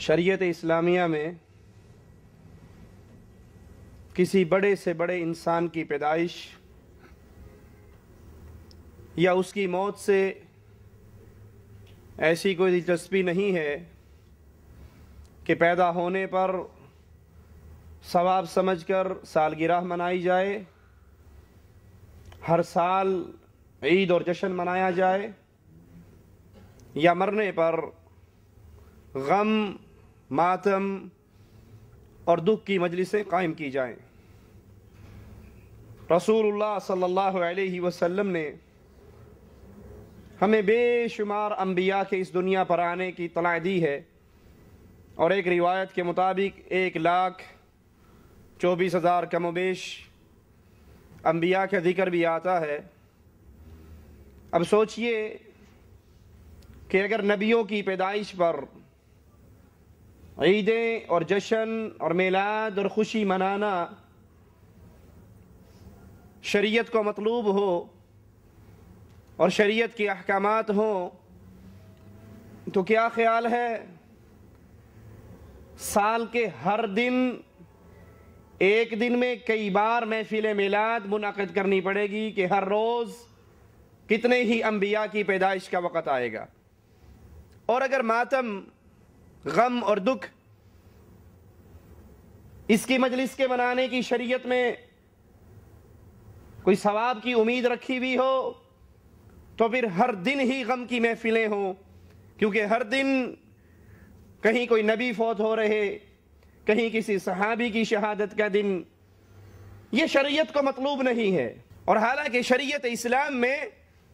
शरीयत इस्लामिया में किसी बड़े से बड़े इंसान की पैदाइश या उसकी मौत से ऐसी कोई दिलचस्पी नहीं है कि पैदा होने पर सवाब समझकर सालगिरह मनाई जाए हर साल ईद और जश्न मनाया जाए या मरने पर गम मातम और दुख की मजलिसें कायम की जाएं। रसूलुल्लाह सल्लल्लाहु अलैहि वसल्लम ने हमें बेशुमार अम्बिया के इस दुनिया पर आने की तलाह दी है और एक रिवायत के मुताबिक एक लाख चौबीस हज़ार वेश अम्बिया का जिक्र भी आता है अब सोचिए कि अगर नबियों की पैदाइश पर ईदें और जश्न और मेलाद और खुशी मनाना शरीयत को मतलूब हो और शरीयत के अहकाम हों तो क्या ख्याल है साल के हर दिन एक दिन में कई बार महफिल मिलाद मुनद करनी पड़ेगी कि हर रोज़ कितने ही अम्बिया की पैदाइश का वक़्त आएगा और अगर मातम गम और दुख इसकी मजलिस के मनाने की शरीयत में कोई सवाब की उम्मीद रखी हुई हो तो फिर हर दिन ही गम की महफिलें हों क्योंकि हर दिन कहीं कोई नबी फौत हो रहे कहीं किसी सहाबी की शहादत का दिन ये शरीयत को मतलूब नहीं है और हालांकि शरीयत इस्लाम में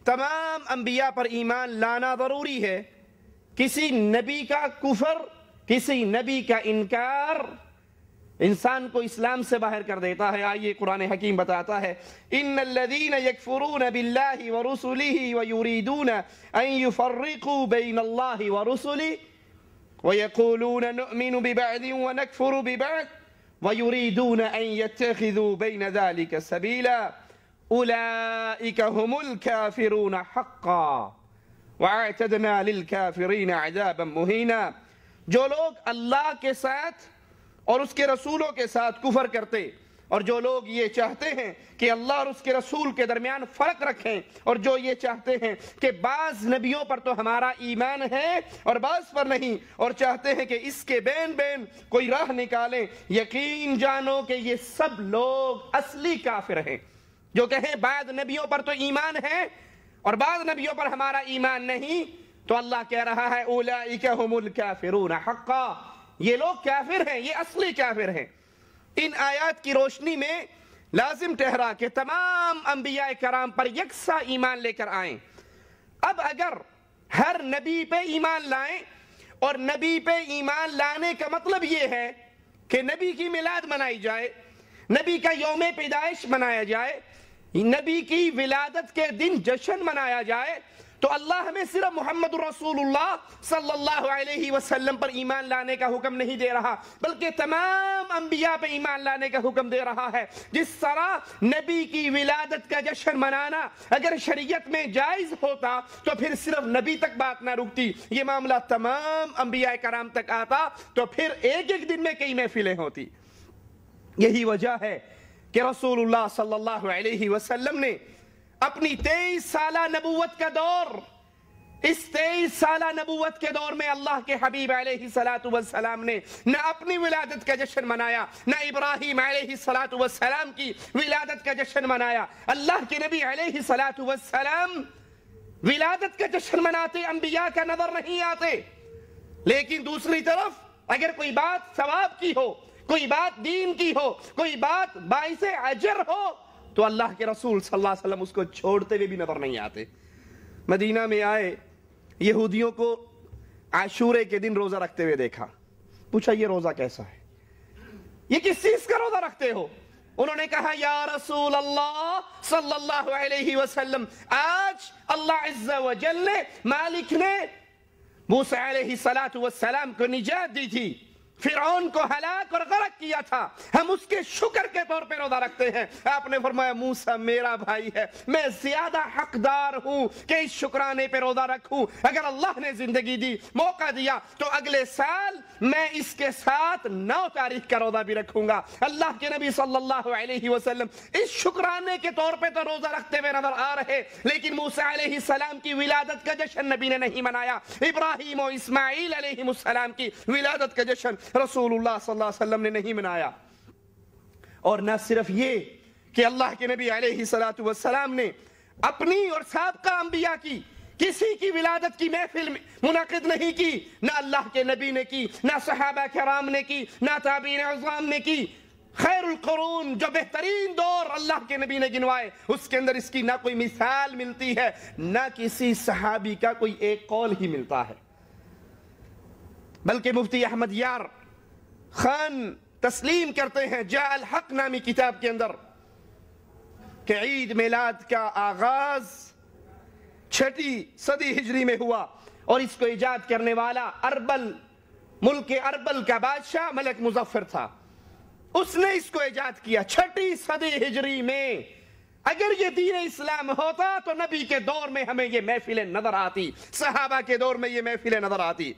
तमाम अंबिया पर ईमान लाना ज़रूरी है किसी नबी का कुफर किसी नबी का इनकार इंसान को इस्लाम से बाहर कर देता है आइए कुरान हकीम बताता है इन लदीन यकफरून बिल्लाहि व रसुलिहि व युरीदून अन युफर्रिकू बैन व रसुलि व यकूलून नुमिनु बिबअद व व अन ذلك सबीला उलाइक हुमुल काफिरून हक़्क़ा मुहिना जो लोग अल्लाह के साथ और उसके रसूलों के साथ कुफर करते और जो लोग ये चाहते हैं कि अल्लाह और उसके रसूल के दरमियान फ़र्क रखें और जो ये चाहते हैं कि बाज़ नबियों पर तो हमारा ईमान है और बाज़ पर नहीं और चाहते हैं कि इसके बैन बैन कोई राह निकाले यकीन जानो कि ये सब लोग असली काफिर हैं जो कहें बाद नबियों पर तो ईमान है और बाद नबियों पर हमारा ईमान नहीं तो अल्लाह कह रहा है उलाइकहुमुल काफिरून हक्का ये लोग काफिर हैं ये असली काफिर हैं इन आयात की रोशनी में लाजिम ठहरा के तमाम अम्बिया कराम पर यकसा ईमान लेकर आए अब अगर हर नबी पे ईमान लाए और नबी पे ईमान लाने का मतलब यह है कि नबी की मिलाद मनाई जाए नबी का योम पैदाइश मनाया जाए नबी की विलादत के दिन जश्न मनाया जाए तो अल्लाह हमें सिर्फ मोहम्मद सल्लल्लाहु अलैहि वसल्लम पर ईमान लाने का हुक्म नहीं दे रहा बल्कि तमाम अंबिया पर ईमान लाने का हुक्म दे रहा है जिस तरह नबी की विलादत का जश्न मनाना अगर शरीयत में जायज़ होता तो फिर सिर्फ नबी तक बात ना रुकती ये मामला तमाम अंबिया कराम तक आता तो फिर एक एक दिन में कई महफिलें होती यही वजह है कि रसूलुल्लाह सल्लल्लाहु अलैहि वसल्लम ने अपनी तेईस साल नबूवत का दौर इस तेईस साल नबूवत के दौर में अल्लाह के हबीब सलाम ने न अपनी विलादत का जश्न मनाया न इब्राहिम सलाम की विलादत का जश्न मनाया अल्लाह के नबी सलाम विलादत का जश्न मनाते अंबिया का नजर नहीं आते लेकिन दूसरी तरफ अगर कोई बात सवाब की हो कोई बात दीन की हो कोई बात बाईस अजर हो तो अल्लाह के रसूल सल्लल्लाहु अलैहि वसल्लम उसको छोड़ते हुए भी नजर नहीं आते मदीना में आए यहूदियों को आशूरे के दिन रोजा रखते हुए देखा पूछा ये रोजा कैसा है ये किस चीज का रोजा रखते हो उन्होंने कहा या रसूल अल्लाह सल्लल्लाहु अलैहि वसल्लम आज अल्लाह इज्जा मालिक ने मूसा अलैहि सलात वसलाम को निजात दी थी फिरौन को हलाक और गर्क किया था हम उसके शुक्र के तौर पे रोजा रखते हैं आपने फरमाया मूसा मेरा भाई है मैं ज्यादा हकदार हूं कि इस शुक्राने पे रोजा रखूं अगर अल्लाह ने जिंदगी दी मौका दिया तो अगले साल मैं इसके साथ नौ तारीख का रोजा भी रखूंगा अल्लाह के नबी सल्लल्लाहु अलैहि वसल्लम इस शुक्राने के तौर पर तो रोजा रखते हुए नजर आ रहे लेकिन मूसा सलाम की विलादत का जश्न नबी ने नहीं मनाया इब्राहिम और इसमाही की विलादत का जश्न रसूलुल्लाह सल्लल्लाहु अलैहि वसल्लम ने नहीं मनाया और न सिर्फ ये कि अल्लाह के नबी सलात वसलाम ने अपनी और सबका अंबिया की किसी की विलादत की महफिल मुनद नहीं की ना अल्लाह के नबी ने की ना सहाबा कराम ने की ना ताबीन अजाम ने की खैरकरून जो बेहतरीन दौर अल्लाह के नबी ने गिनवाए उसके अंदर इसकी ना कोई मिसाल मिलती है ना किसी सहाबी का कोई एक कौल ही मिलता है बल्कि मुफ्ती अहमद यार खान तस्लीम करते हैं जाल हक नामी किताब के अंदर कि ईद मिलाद का आगाज छठी सदी हिजरी में हुआ और इसको ईजाद करने वाला अरबल मुल्क अरबल का बादशाह मलिक मुजफ्फर था उसने इसको ईजाद किया छठी सदी हिजरी में अगर ये दीन इस्लाम होता तो नबी के दौर में हमें ये महफिलें नजर आती सहाबा के दौर में ये महफिलें नजर आती